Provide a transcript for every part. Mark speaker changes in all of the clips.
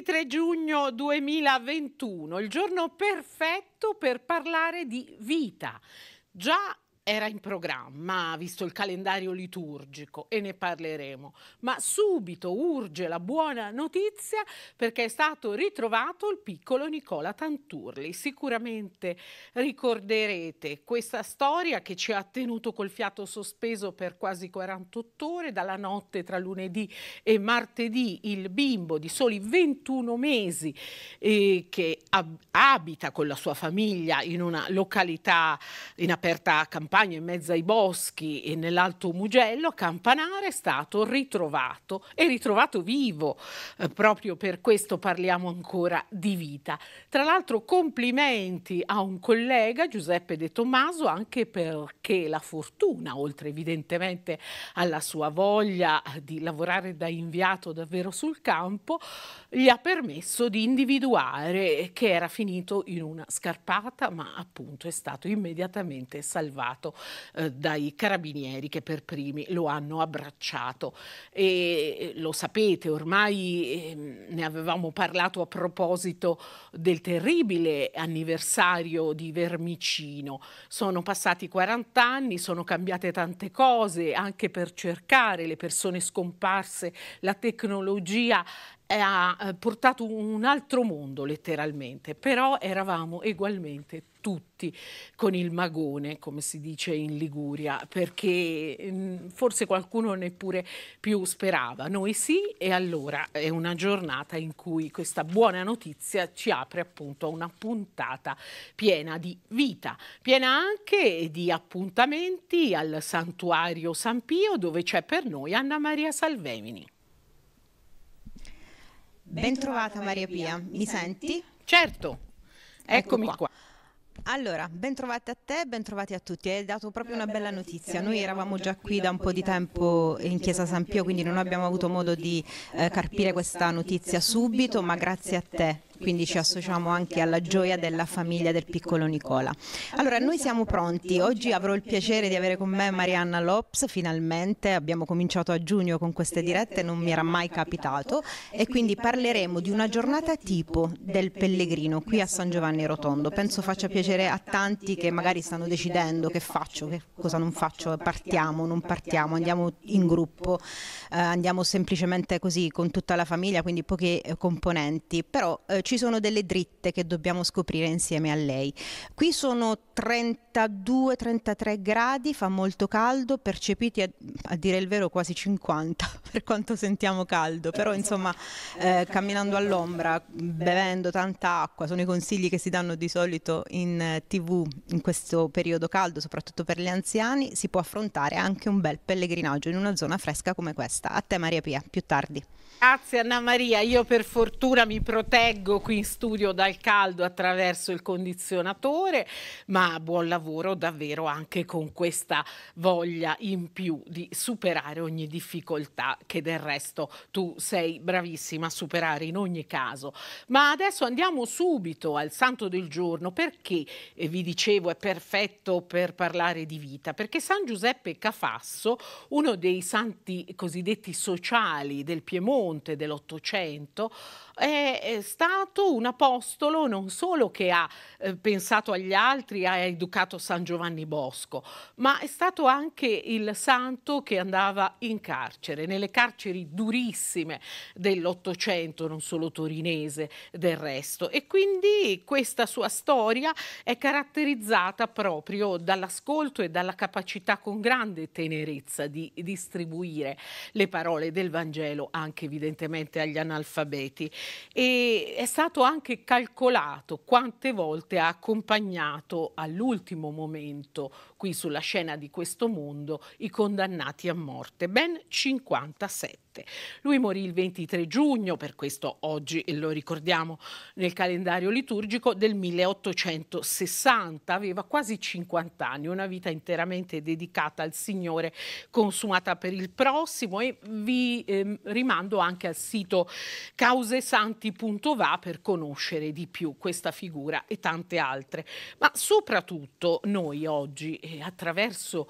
Speaker 1: 23 giugno 2021, il giorno perfetto per parlare di vita. Già era in programma, visto il calendario liturgico, e ne parleremo. Ma subito urge la buona notizia perché è stato ritrovato il piccolo Nicola Tanturli. Sicuramente ricorderete questa storia che ci ha tenuto col fiato sospeso per quasi 48 ore, dalla notte tra lunedì e martedì. Il bimbo di soli 21 mesi eh, che ab abita con la sua famiglia in una località in aperta campagna campagna in mezzo ai boschi e nell'Alto Mugello, Campanare è stato ritrovato e ritrovato vivo. Eh, proprio per questo parliamo ancora di vita. Tra l'altro complimenti a un collega, Giuseppe De Tommaso, anche perché la fortuna, oltre evidentemente alla sua voglia di lavorare da inviato davvero sul campo, gli ha permesso di individuare che era finito in una scarpata, ma appunto è stato immediatamente salvato fatto eh, dai carabinieri che per primi lo hanno abbracciato. E eh, lo sapete, ormai eh, ne avevamo parlato a proposito del terribile anniversario di Vermicino. Sono passati 40 anni, sono cambiate tante cose, anche per cercare le persone scomparse, la tecnologia ha eh, portato un altro mondo letteralmente, però eravamo ugualmente tutti con il magone, come si dice in Liguria, perché mm, forse qualcuno neppure più sperava. Noi sì, e allora è una giornata in cui questa buona notizia ci apre appunto a una puntata piena di vita, piena anche di appuntamenti al santuario San Pio, dove c'è per noi Anna Maria Salvemini. Bentrovata Maria Pia, mi senti?
Speaker 2: Certo, eccomi qua. Allora, bentrovati a te, bentrovati a tutti. Hai dato proprio una bella notizia. Noi eravamo già qui da un po' di tempo in Chiesa San Pio, quindi non abbiamo avuto modo di eh, eh carpire questa notizia subito, ma grazie a te quindi ci associamo anche alla gioia della famiglia del piccolo Nicola. Allora, noi siamo pronti. Oggi avrò il piacere di avere con me Marianna Lopes. finalmente abbiamo cominciato a giugno con queste dirette, non mi era mai capitato e quindi parleremo di una giornata tipo del pellegrino qui a San Giovanni Rotondo. Penso faccia piacere a tanti che magari stanno decidendo che faccio, che cosa non faccio, partiamo, non partiamo, andiamo in gruppo, eh, andiamo semplicemente così con tutta la famiglia, quindi pochi eh, componenti, però eh, ci ci sono delle dritte che dobbiamo scoprire insieme a lei. Qui sono 32-33 gradi, fa molto caldo, percepiti a, a, dire il vero quasi 50 per quanto sentiamo caldo, però eh, insomma eh, eh camminando all'ombra, bevendo tanta acqua, sono i consigli che si danno di solito in eh, tv in questo periodo caldo, soprattutto per gli anziani, si può affrontare anche un bel pellegrinaggio in una zona fresca come questa. A te Maria Pia, più tardi.
Speaker 1: Grazie Anna Maria, io per fortuna mi proteggo qui in studio dal caldo attraverso il condizionatore, ma buon lavoro davvero anche con questa voglia in più di superare ogni difficoltà che del resto tu sei bravissima a superare in ogni caso. Ma adesso andiamo subito al santo del giorno perché eh, vi dicevo è perfetto per parlare di vita, perché San Giuseppe Cafasso, uno dei santi cosiddetti sociali del Piemonte dell'Ottocento, è stato un apostolo non solo che ha eh, pensato agli altri, ha educato San Giovanni Bosco, ma è stato anche il santo che andava in carcere, nelle carceri durissime dell'Ottocento, non solo torinese del resto. E quindi questa sua storia è caratterizzata proprio dall'ascolto e dalla capacità con grande tenerezza di distribuire le parole del Vangelo anche evidentemente agli analfabeti e è stato anche calcolato quante volte ha accompagnato all'ultimo momento qui sulla scena di questo mondo i condannati a morte, ben 57 morte. Lui morì il 23 giugno, per questo oggi lo ricordiamo nel calendario liturgico, del 1860. Aveva quasi 50 anni, una vita interamente dedicata al Signore, consumata per il prossimo e vi eh, rimando anche al sito causesanti.va per conoscere di più questa figura e tante altre. Ma soprattutto noi oggi, eh, attraverso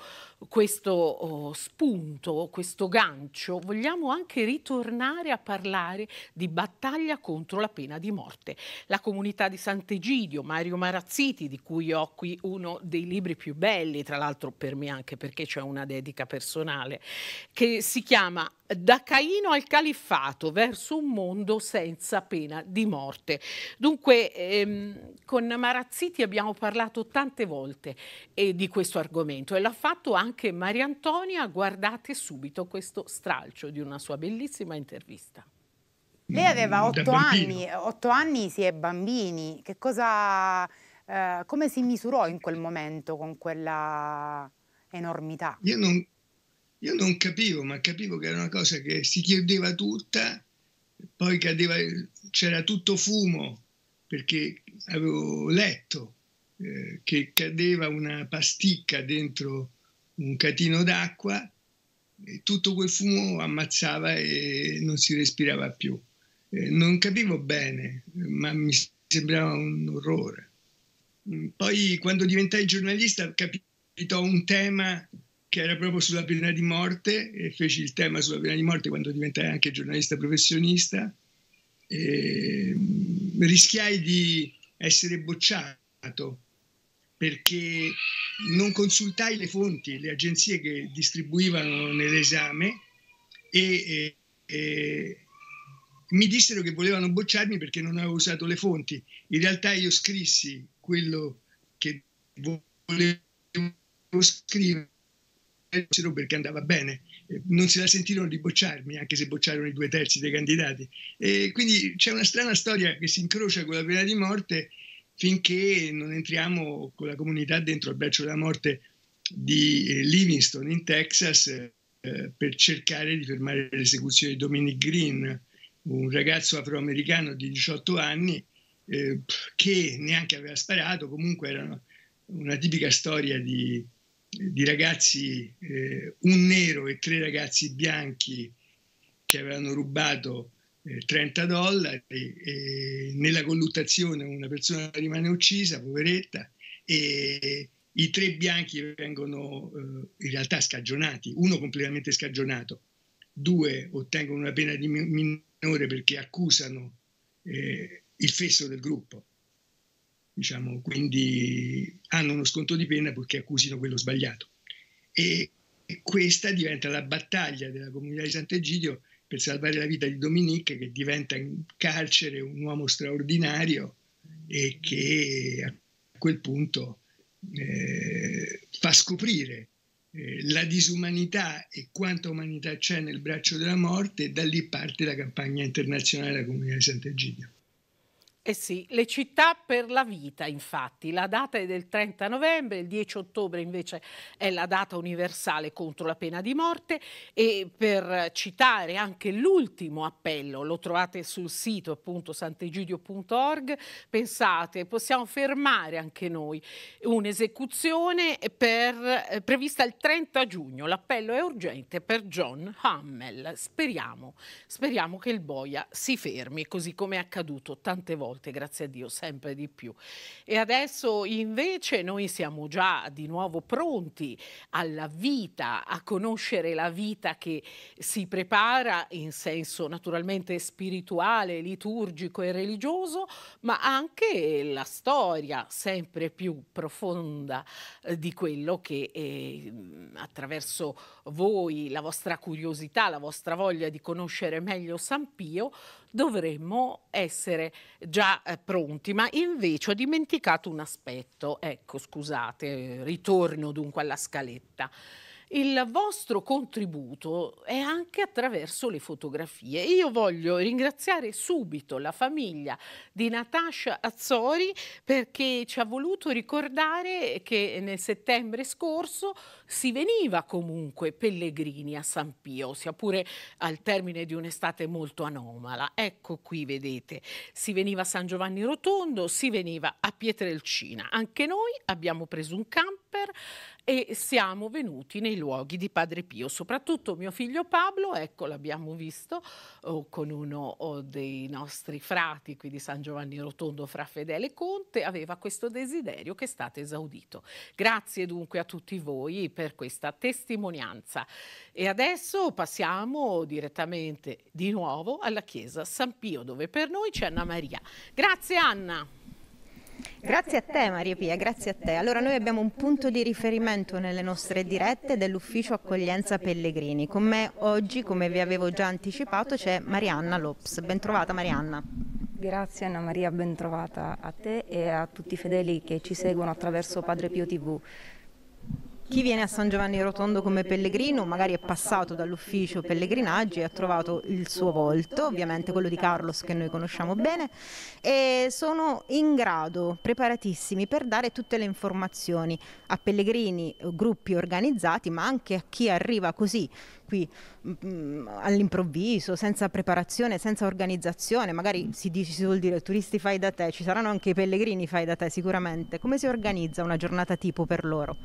Speaker 1: questo oh, spunto, questo gancio, vogliamo anche ritornare a parlare di battaglia contro la pena di morte. La comunità di Sant'Egidio, Mario Marazziti, di cui ho qui uno dei libri più belli, tra l'altro per me anche perché c'è una dedica personale, che si chiama da Caino al califfato verso un mondo senza pena di morte. Dunque ehm, con Marazziti abbiamo parlato tante volte eh, di questo argomento e l'ha fatto anche Maria Antonia, guardate subito questo stralcio di una sua bellissima intervista.
Speaker 2: Lei aveva mm, otto anni, otto anni si è bambini, che cosa, eh, come si misurò in quel momento con quella
Speaker 1: enormità?
Speaker 3: Io non, io non capivo, ma capivo che era una cosa che si chiudeva tutta, poi cadeva, c'era tutto fumo, perché avevo letto eh, che cadeva una pasticca dentro un catino d'acqua e tutto quel fumo ammazzava e non si respirava più. Eh, non capivo bene, ma mi sembrava un orrore. Poi quando diventai giornalista capitò un tema che era proprio sulla pena di morte e feci il tema sulla pena di morte quando diventai anche giornalista professionista. E, mm, rischiai di essere bocciato perché non consultai le fonti, le agenzie che distribuivano nell'esame e, e, e mi dissero che volevano bocciarmi perché non avevo usato le fonti. In realtà io scrissi quello che volevo scrivere fecero perché andava bene, eh, non se la sentirono di bocciarmi, anche se bocciarono i due terzi dei candidati. E quindi c'è una strana storia che si incrocia con la pena di morte finché non entriamo con la comunità dentro al braccio della morte di eh, Livingston in Texas eh, per cercare di fermare l'esecuzione di Dominic Green, un ragazzo afroamericano di 18 anni eh, che neanche aveva sparato, comunque era una tipica storia di, di ragazzi, eh, un nero e tre ragazzi bianchi che avevano rubato eh, 30 dollari, e nella colluttazione una persona rimane uccisa, poveretta, e i tre bianchi vengono eh, in realtà scagionati, uno completamente scagionato, due ottengono una pena di minore perché accusano eh, il fesso del gruppo diciamo, quindi hanno uno sconto di pena perché accusino quello sbagliato. E questa diventa la battaglia della comunità di Sant'Egidio per salvare la vita di Dominique, che diventa in carcere un uomo straordinario e che a quel punto eh, fa scoprire eh, la disumanità e quanta umanità c'è nel braccio della morte, da lì parte la campagna internazionale della comunità di Sant'Egidio. Eh sì, le città
Speaker 1: per la vita infatti, la data è del 30 novembre, il 10 ottobre invece è la data universale contro la pena di morte e per citare anche l'ultimo appello, lo trovate sul sito appunto sant'egidio.org, pensate possiamo fermare anche noi un'esecuzione eh, prevista il 30 giugno, l'appello è urgente per John Hammel, speriamo, speriamo che il boia si fermi così come è accaduto tante volte volte, grazie a Dio, sempre di più. E adesso invece noi siamo già di nuovo pronti alla vita, a conoscere la vita che si prepara in senso naturalmente spirituale, liturgico e religioso, ma anche la storia sempre più profonda eh, di quello che eh, attraverso voi, la vostra curiosità, la vostra voglia di conoscere meglio San Pio, dovremmo essere già eh, pronti, ma invece ho dimenticato un aspetto. Ecco, scusate, ritorno dunque alla scaletta il vostro contributo è anche attraverso le fotografie. Io voglio ringraziare subito la famiglia di Natascia Azzori perché ci ha voluto ricordare che nel settembre scorso si veniva comunque pellegrini a San Pio, sia pure al termine di un'estate molto anomala. Ecco qui, vedete, si veniva a San Giovanni Rotondo, si veniva a Pietrelcina. Anche noi abbiamo preso un campo rapper e siamo venuti nei luoghi di Padre Pio, soprattutto mio figlio Pablo, ecco l'abbiamo visto oh, con uno oh, dei nostri frati qui di San Giovanni Rotondo fra Fedele Conte, aveva questo desiderio che è stato esaudito. Grazie dunque a tutti voi per questa testimonianza e adesso passiamo direttamente di nuovo alla chiesa San Pio dove per noi c'è Anna Maria. Grazie Anna!
Speaker 2: Grazie a te Maria Pia, grazie a te. Allora noi abbiamo un punto di riferimento nelle nostre dirette dell'ufficio accoglienza Pellegrini. Con me oggi, come vi avevo già anticipato, c'è Marianna Lops. Bentrovata Marianna. Grazie Anna Maria, bentrovata a te e a tutti i fedeli che ci seguono attraverso Padre Pio TV. Chi viene a San Giovanni Rotondo come pellegrino magari è passato dall'ufficio pellegrinaggi e ha trovato il suo volto, ovviamente quello di Carlos che noi conosciamo bene, e sono in grado, preparatissimi per dare tutte le informazioni a pellegrini, gruppi organizzati, ma anche a chi arriva così qui mm, all'improvviso, senza preparazione, senza organizzazione, magari si, dice, si vuol dire turisti fai da te, ci saranno anche i pellegrini fai da te sicuramente. Come si organizza una giornata tipo per loro?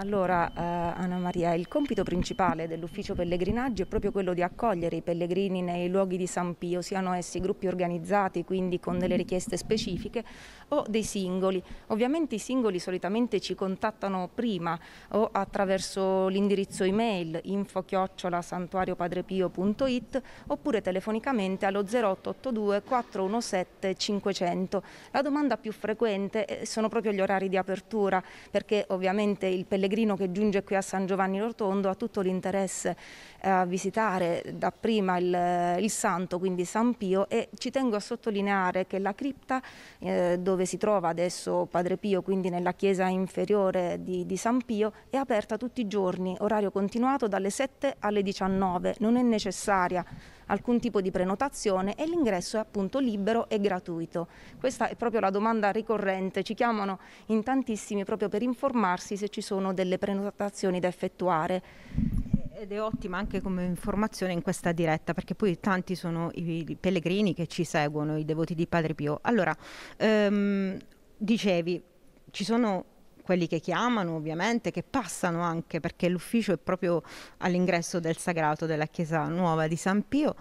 Speaker 2: Allora, eh,
Speaker 4: Anna Maria, il compito principale dell'ufficio pellegrinaggio è proprio quello di accogliere i pellegrini nei luoghi di San Pio, siano essi gruppi organizzati, quindi con delle mm. richieste specifiche, o dei singoli. Ovviamente i singoli solitamente ci contattano prima o attraverso l'indirizzo email info-santuariopadrepio.it oppure telefonicamente allo 0882 417 500. La domanda più frequente eh, sono proprio gli orari di apertura, perché ovviamente il pellegrino pellegrino che giunge qui a San Giovanni Rotondo ha tutto l'interesse eh, a visitare dapprima il, il, santo, quindi San Pio, e ci tengo a sottolineare che la cripta eh, dove si trova adesso Padre Pio, quindi nella chiesa inferiore di, di San Pio, è aperta tutti i giorni, orario continuato dalle 7 alle 19, non è necessaria alcun tipo di prenotazione e l'ingresso è appunto libero e gratuito. Questa è proprio la domanda ricorrente, ci chiamano in tantissimi proprio per informarsi se ci sono delle prenotazioni
Speaker 2: da effettuare. Ed è ottima anche come informazione in questa diretta, perché poi tanti sono i pellegrini che ci seguono, i devoti di Padre Pio. Allora, ehm, dicevi, ci sono quelli che chiamano ovviamente, che passano anche perché l'ufficio è proprio all'ingresso del sagrato della chiesa nuova di San Pio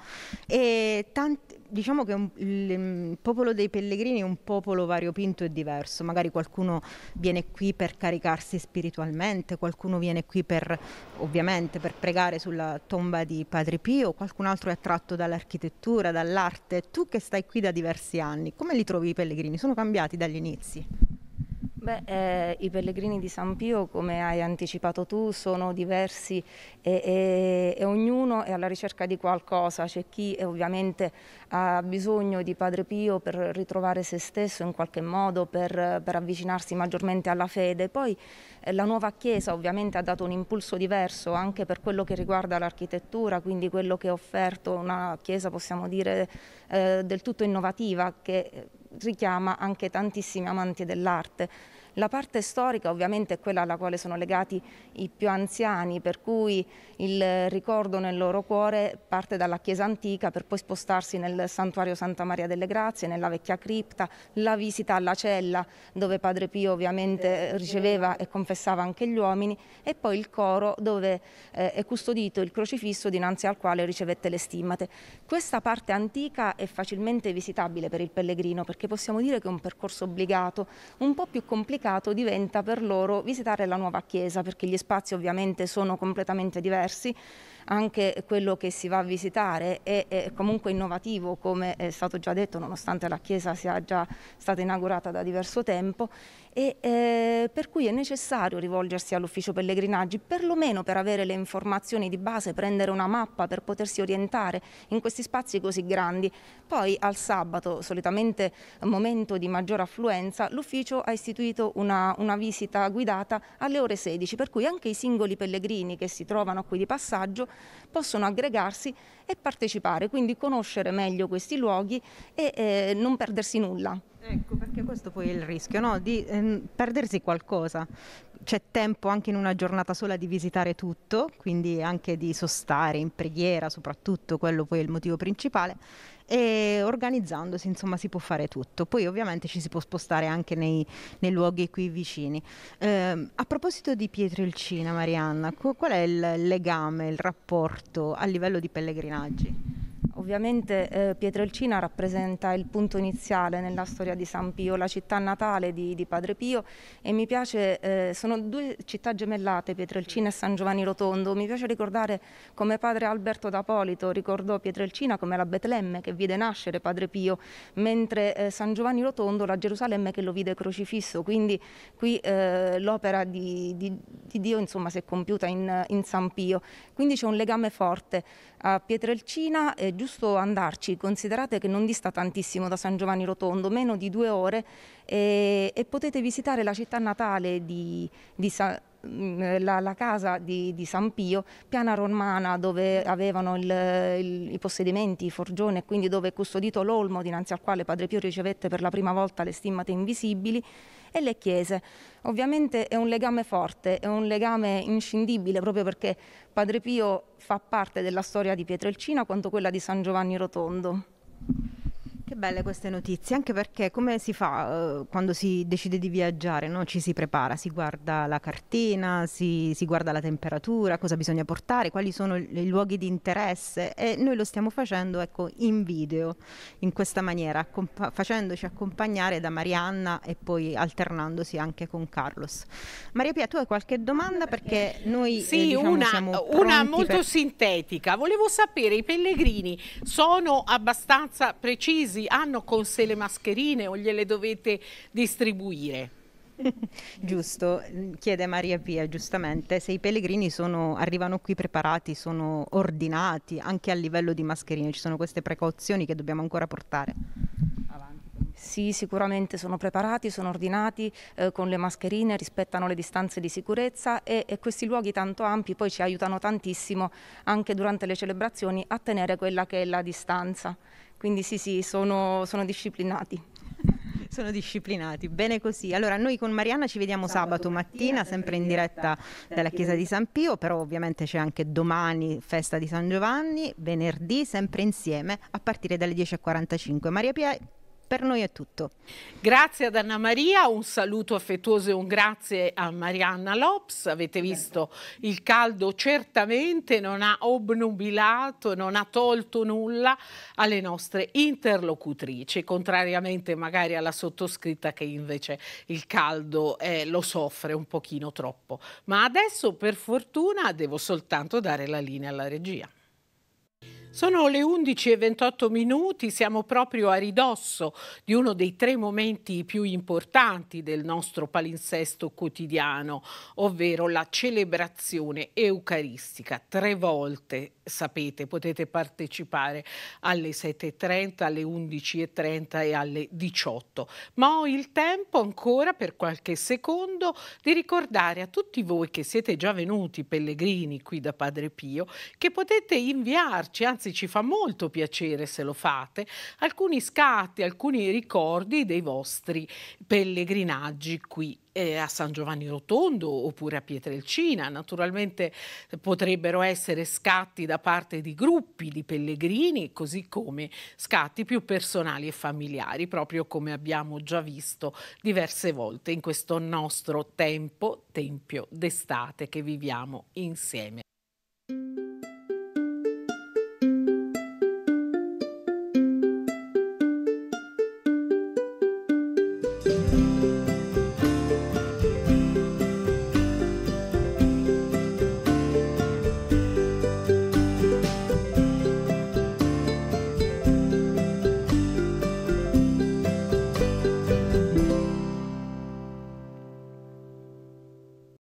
Speaker 2: e tanti, diciamo che un, il popolo dei pellegrini è un popolo variopinto e diverso, magari qualcuno viene qui per caricarsi spiritualmente, qualcuno viene qui per ovviamente per pregare sulla tomba di Padre Pio, qualcun altro è attratto dall'architettura, dall'arte, tu che stai qui da diversi anni, come li trovi i pellegrini? Sono cambiati dagli inizi?
Speaker 4: Beh, eh, I pellegrini di San Pio, come hai anticipato tu, sono diversi e, e, e ognuno è alla ricerca di qualcosa. C'è chi eh, ovviamente ha bisogno di Padre Pio per ritrovare se stesso in qualche modo, per, per avvicinarsi maggiormente alla fede. Poi eh, la nuova Chiesa ovviamente ha dato un impulso diverso anche per quello che riguarda l'architettura, quindi quello che ha offerto una Chiesa, possiamo dire, eh, del tutto innovativa che eh, richiama anche tantissimi amanti dell'arte la parte storica ovviamente è quella alla quale sono legati i più anziani, per cui il ricordo nel loro cuore parte dalla chiesa antica per poi spostarsi nel santuario Santa Maria delle Grazie, nella vecchia cripta, la visita alla cella dove Padre Pio ovviamente eh, riceveva e confessava anche gli uomini e poi il coro dove eh, è custodito il crocifisso dinanzi al quale ricevette le stimmate. Questa parte antica è facilmente visitabile per il pellegrino perché possiamo dire che è un percorso obbligato, un po' più complicato mercato diventa per loro visitare la nuova chiesa, perché gli spazi ovviamente sono completamente diversi anche quello che si va a visitare è, è comunque innovativo come è stato già detto nonostante la chiesa sia già stata inaugurata da diverso tempo e eh, per cui è necessario rivolgersi all'ufficio pellegrinaggi perlomeno per avere le informazioni di base, prendere una mappa per potersi orientare in questi spazi così grandi. Poi al sabato, solitamente momento di maggior affluenza, l'ufficio ha istituito una, una visita guidata alle ore 16 per cui anche i singoli pellegrini che si trovano qui di passaggio possono aggregarsi e partecipare, quindi conoscere meglio questi luoghi
Speaker 2: e eh, non perdersi nulla. Ecco, perché questo poi è il rischio, no? di eh, perdersi qualcosa. C'è tempo anche in una giornata sola di visitare tutto, quindi anche di sostare in preghiera, soprattutto quello poi è il motivo principale, e organizzandosi insomma si può fare tutto. Poi ovviamente ci si può spostare anche nei, nei luoghi qui vicini. Eh, a proposito di Pietro Ilcina, Marianna, qual è il legame, il rapporto a livello di pellegrinaggi?
Speaker 4: Ovviamente eh, Pietrelcina rappresenta il punto iniziale nella storia di San Pio, la città natale di, di Padre Pio e mi piace, eh, sono due città gemellate, Pietrelcina e San Giovanni Rotondo, mi piace ricordare come padre Alberto d'Apolito ricordò Pietrelcina come la Betlemme che vide nascere Padre Pio, mentre eh, San Giovanni Rotondo la Gerusalemme che lo vide crocifisso, quindi qui eh, l'opera di, di, di, Dio insomma, si è compiuta in, in San Pio, quindi c'è un legame forte. A Pietrelcina è giusto andarci, considerate che non dista tantissimo da San Giovanni Rotondo, meno di due ore, e, e potete visitare la città natale di, di San mm, la, la, casa di, di, San Pio, piana romana dove avevano il, il, i possedimenti, i forgioni e quindi dove è custodito l'olmo dinanzi al quale Padre Pio ricevette per la prima volta le stimmate invisibili e le chiese. Ovviamente è un legame forte, è un legame inscindibile proprio perché Padre Pio fa parte della storia di Pietrelcina quanto quella di San Giovanni Rotondo
Speaker 2: belle queste notizie, anche perché come si fa uh, quando si decide di viaggiare? No? Ci si prepara, si guarda la cartina, si, si, guarda la temperatura, cosa bisogna portare, quali sono i luoghi di interesse e noi lo stiamo facendo ecco, in video, in questa maniera, accomp- facendoci accompagnare da Marianna e poi alternandosi anche con Carlos. Maria Pia, tu hai qualche domanda? Perché noi eh, sì, eh, diciamo, una, siamo una molto per...
Speaker 1: sintetica. Volevo sapere, i pellegrini sono abbastanza precisi hanno con sé le mascherine o gliele dovete distribuire?
Speaker 2: Giusto, chiede Maria Pia giustamente se i pellegrini sono, arrivano qui preparati, sono ordinati anche a livello di mascherine, ci sono queste precauzioni che dobbiamo ancora portare. Sì, sicuramente sono preparati,
Speaker 4: sono ordinati eh, con le mascherine, rispettano le distanze di sicurezza e, e, questi luoghi tanto ampi poi ci aiutano tantissimo anche durante le celebrazioni a tenere quella che è la
Speaker 2: distanza quindi sì, sì, sono, sono disciplinati. Sono disciplinati, bene così. Allora noi con Marianna ci vediamo sabato, sabato mattina, sempre in diretta dalla Chiesa di San Pio, però ovviamente c'è anche domani festa di San Giovanni, venerdì sempre insieme a partire dalle 10.45. Maria Pia per noi è tutto.
Speaker 1: Grazie ad Anna Maria, un saluto affettuoso e un grazie a Marianna Lops. Avete visto il caldo certamente non ha obnubilato, non ha tolto nulla alle nostre interlocutrici, contrariamente magari alla sottoscritta che invece il caldo eh, lo soffre un pochino troppo. Ma adesso per fortuna devo soltanto dare la linea alla regia. Sono le 11 e 28 minuti, siamo proprio a ridosso di uno dei tre momenti più importanti del nostro palinsesto quotidiano, ovvero la celebrazione eucaristica. Tre volte, sapete, potete partecipare alle 7.30, alle 11.30 e alle 18. Ma ho il tempo ancora per qualche secondo di ricordare a tutti voi che siete già venuti pellegrini qui da Padre Pio che potete inviarci, anzi ragazzi ci fa molto piacere se lo fate, alcuni scatti, alcuni ricordi dei vostri pellegrinaggi qui eh, a San Giovanni Rotondo oppure a Pietrelcina. Naturalmente potrebbero essere scatti da parte di gruppi di pellegrini, così come scatti più personali e familiari, proprio come abbiamo già visto diverse volte in questo nostro tempo, tempio d'estate che viviamo insieme.